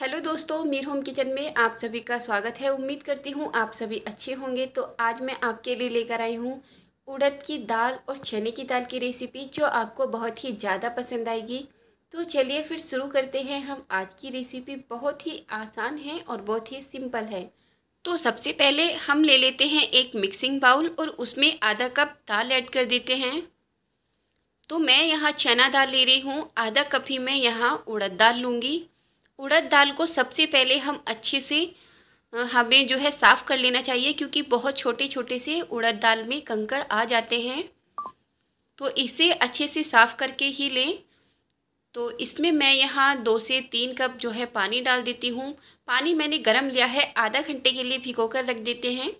hello दोस्तों Mir home kitchen में आप सभी का स्वागत है उम्मीद करती हूँ आप सभी अच्छे होंगे तो आज मैं आपके लिए लेकर आई हूँ उड़द की दाल और चने की दाल की रेसिपी जो आपको बहुत ही ज़्यादा पसंद आएगी तो चलिए फिर शुरू करते हैं हम आज की रेसिपी बहुत ही आसान है और बहुत ही सिंपल है तो सबसे पहले हम ले लेते हैं एक मिक्सिंग बाउल और उसमें आधा कप दाल ऐड कर देते हैं तो मैं यहाँ चना दाल ले रही हूँ आधा कप ही मैं यहाँ उड़द दाल लूँगी उड़द दाल को सबसे पहले हम अच्छे से हमें जो है साफ़ कर लेना चाहिए क्योंकि बहुत छोटे छोटे से उड़द दाल में कंकड़ आ जाते हैं तो इसे अच्छे से साफ़ करके ही लें तो इसमें मैं यहाँ दो से तीन कप जो है पानी डाल देती हूँ पानी मैंने गर्म लिया है आधा घंटे के लिए भिगो कर रख देते हैं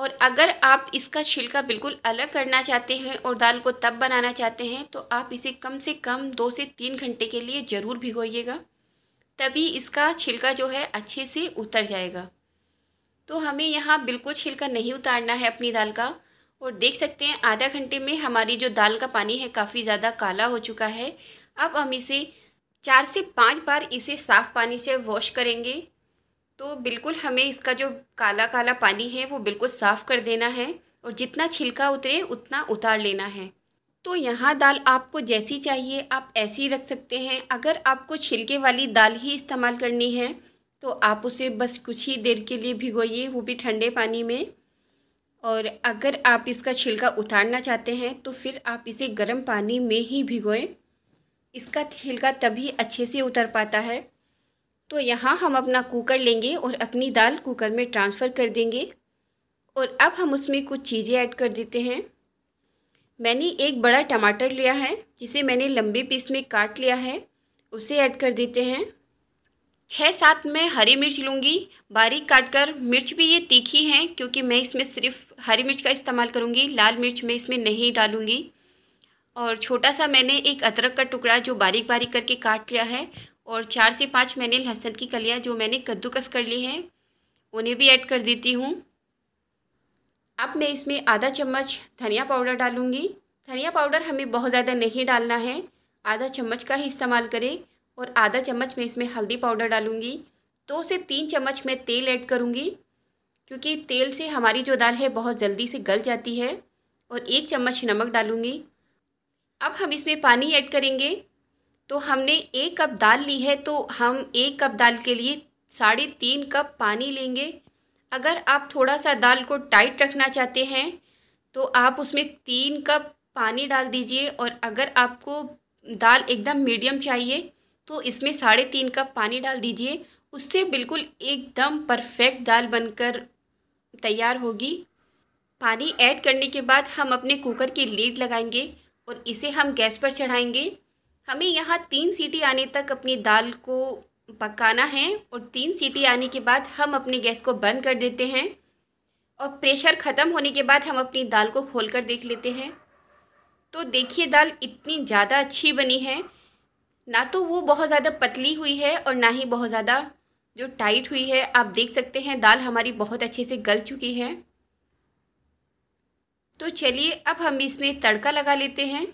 और अगर आप इसका छिलका बिल्कुल अलग करना चाहते हैं और दाल को तब बनाना चाहते हैं तो आप इसे कम से कम दो से तीन घंटे के लिए ज़रूर भिगोइएगा तभी इसका छिलका जो है अच्छे से उतर जाएगा तो हमें यहाँ बिल्कुल छिलका नहीं उतारना है अपनी दाल का और देख सकते हैं आधा घंटे में हमारी जो दाल का पानी है काफ़ी ज़्यादा काला हो चुका है अब हम इसे चार से पाँच बार इसे साफ़ पानी से वॉश करेंगे तो बिल्कुल हमें इसका जो काला काला पानी है वो बिल्कुल साफ़ कर देना है और जितना छिलका उतरे उतना उतार लेना है तो यहाँ दाल आपको जैसी चाहिए आप ऐसी रख सकते हैं अगर आपको छिलके वाली दाल ही इस्तेमाल करनी है तो आप उसे बस कुछ ही देर के लिए भिगोइए वो भी ठंडे पानी में और अगर आप इसका छिलका उतारना चाहते हैं तो फिर आप इसे गर्म पानी में ही भिगोएं इसका छिलका तभी अच्छे से उतर पाता है तो यहाँ हम अपना कुकर लेंगे और अपनी दाल कुकर में ट्रांसफ़र कर देंगे और अब हम उसमें कुछ चीज़ें ऐड कर देते हैं मैंने एक बड़ा टमाटर लिया है जिसे मैंने लंबे पीस में काट लिया है उसे ऐड कर देते हैं छः सात मैं हरी मिर्च लूँगी बारीक काट कर मिर्च भी ये तीखी हैं क्योंकि मैं इसमें सिर्फ हरी मिर्च का इस्तेमाल करूँगी लाल मिर्च मैं इसमें नहीं डालूँगी और छोटा सा मैंने एक अदरक का टुकड़ा जो बारीक बारीक करके काट लिया है और चार से पाँच मैंने लहसुन की कलियाँ जो मैंने कद्दूकस कर ली हैं उन्हें भी ऐड कर देती हूँ अब मैं इसमें आधा चम्मच धनिया पाउडर डालूँगी धनिया पाउडर हमें बहुत ज़्यादा नहीं डालना है आधा चम्मच का ही इस्तेमाल करें और आधा चम्मच मैं इसमें हल्दी पाउडर डालूँगी दो से तीन चम्मच मैं तेल ऐड करूँगी क्योंकि तेल से हमारी जो दाल है बहुत जल्दी से गल जाती है और एक चम्मच नमक डालूँगी अब हम इसमें पानी ऐड करेंगे तो हमने एक कप दाल ली है तो हम एक कप दाल के लिए साढ़े तीन कप पानी लेंगे अगर आप थोड़ा सा दाल को टाइट रखना चाहते हैं तो आप उसमें तीन कप पानी डाल दीजिए और अगर आपको दाल एकदम मीडियम चाहिए तो इसमें साढ़े तीन कप पानी डाल दीजिए उससे बिल्कुल एकदम परफेक्ट दाल बनकर तैयार होगी पानी ऐड करने के बाद हम अपने कुकर की लीड लगाएंगे और इसे हम गैस पर चढ़ाएंगे हमें यहाँ तीन सीटी आने तक अपनी दाल को पकाना है और तीन सीटी आने के बाद हम अपने गैस को बंद कर देते हैं और प्रेशर ख़त्म होने के बाद हम अपनी दाल को खोल कर देख लेते हैं तो देखिए दाल इतनी ज़्यादा अच्छी बनी है ना तो वो बहुत ज़्यादा पतली हुई है और ना ही बहुत ज़्यादा जो टाइट हुई है आप देख सकते हैं दाल हमारी बहुत अच्छे से गल चुकी है तो चलिए अब हम इसमें तड़का लगा लेते हैं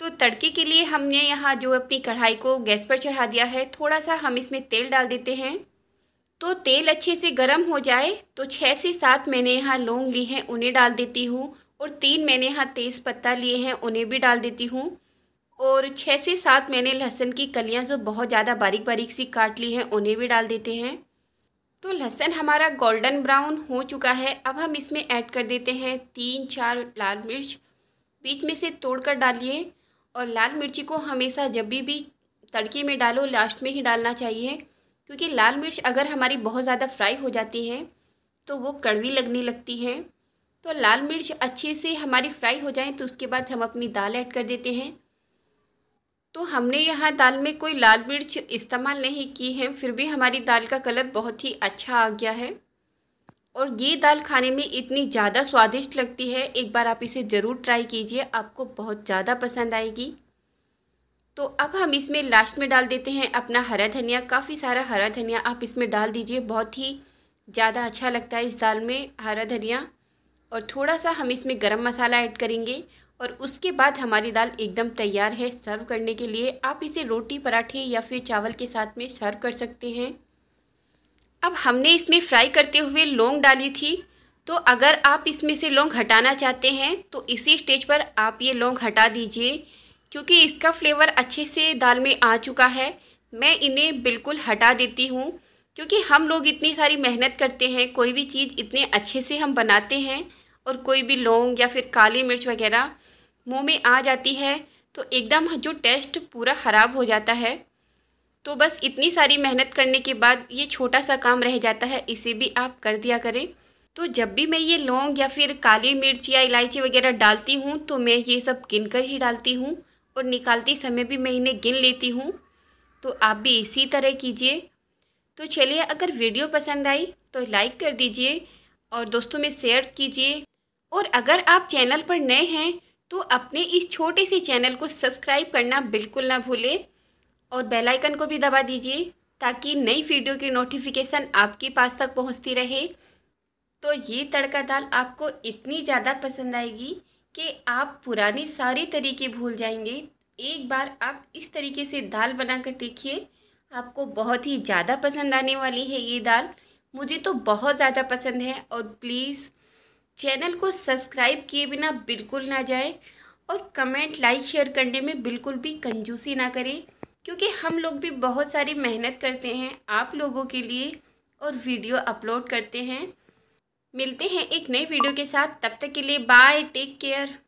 तो तड़के के लिए हमने यहाँ जो अपनी कढ़ाई को गैस पर चढ़ा दिया है थोड़ा सा हम इसमें तेल डाल देते हैं तो तेल अच्छे से गर्म हो जाए तो छः से सात मैंने यहाँ लौंग ली हैं उन्हें डाल देती हूँ और तीन मैंने यहाँ तेज़ पत्ता लिए हैं उन्हें भी डाल देती हूँ और छः से सात मैंने लहसुन की कलियाँ जो बहुत ज़्यादा बारीक बारीक सी काट ली हैं उन्हें भी डाल देते हैं तो लहसुन हमारा गोल्डन ब्राउन हो चुका है अब हम इसमें ऐड कर देते हैं तीन चार लाल मिर्च बीच में से तोड़ कर डालिए और लाल मिर्ची को हमेशा जब भी भी तड़के में डालो लास्ट में ही डालना चाहिए क्योंकि लाल मिर्च अगर हमारी बहुत ज़्यादा फ्राई हो जाती है तो वो कड़वी लगने लगती है तो लाल मिर्च अच्छे से हमारी फ्राई हो जाए तो उसके बाद हम अपनी दाल ऐड कर देते हैं तो हमने यहाँ दाल में कोई लाल मिर्च इस्तेमाल नहीं की है फिर भी हमारी दाल का कलर बहुत ही अच्छा आ गया है और ये दाल खाने में इतनी ज़्यादा स्वादिष्ट लगती है एक बार आप इसे ज़रूर ट्राई कीजिए आपको बहुत ज़्यादा पसंद आएगी तो अब हम इसमें लास्ट में डाल देते हैं अपना हरा धनिया काफ़ी सारा हरा धनिया आप इसमें डाल दीजिए बहुत ही ज़्यादा अच्छा लगता है इस दाल में हरा धनिया और थोड़ा सा हम इसमें गरम मसाला ऐड करेंगे और उसके बाद हमारी दाल एकदम तैयार है सर्व करने के लिए आप इसे रोटी पराठे या फिर चावल के साथ में सर्व कर सकते हैं अब हमने इसमें फ्राई करते हुए लौंग डाली थी तो अगर आप इसमें से लौंग हटाना चाहते हैं तो इसी स्टेज पर आप ये लौंग हटा दीजिए क्योंकि इसका फ्लेवर अच्छे से दाल में आ चुका है मैं इन्हें बिल्कुल हटा देती हूँ क्योंकि हम लोग इतनी सारी मेहनत करते हैं कोई भी चीज़ इतने अच्छे से हम बनाते हैं और कोई भी लौंग या फिर काली मिर्च वगैरह मुँह में आ जाती है तो एकदम जो टेस्ट पूरा ख़राब हो जाता है तो बस इतनी सारी मेहनत करने के बाद ये छोटा सा काम रह जाता है इसे भी आप कर दिया करें तो जब भी मैं ये लौंग या फिर काली मिर्च या इलायची वगैरह डालती हूँ तो मैं ये सब गिन कर ही डालती हूँ और निकालती समय भी मैं इन्हें गिन लेती हूँ तो आप भी इसी तरह कीजिए तो चलिए अगर वीडियो पसंद आई तो लाइक कर दीजिए और दोस्तों में शेयर कीजिए और अगर आप चैनल पर नए हैं तो अपने इस छोटे से चैनल को सब्सक्राइब करना बिल्कुल ना भूलें और बेल आइकन को भी दबा दीजिए ताकि नई वीडियो की नोटिफिकेशन आपके पास तक पहुंचती रहे तो ये तड़का दाल आपको इतनी ज़्यादा पसंद आएगी कि आप पुराने सारे तरीके भूल जाएंगे एक बार आप इस तरीके से दाल बनाकर देखिए आपको बहुत ही ज़्यादा पसंद आने वाली है ये दाल मुझे तो बहुत ज़्यादा पसंद है और प्लीज़ चैनल को सब्सक्राइब किए बिना बिल्कुल ना जाए और कमेंट लाइक शेयर करने में बिल्कुल भी कंजूसी ना करें क्योंकि हम लोग भी बहुत सारी मेहनत करते हैं आप लोगों के लिए और वीडियो अपलोड करते हैं मिलते हैं एक नए वीडियो के साथ तब तक के लिए बाय टेक केयर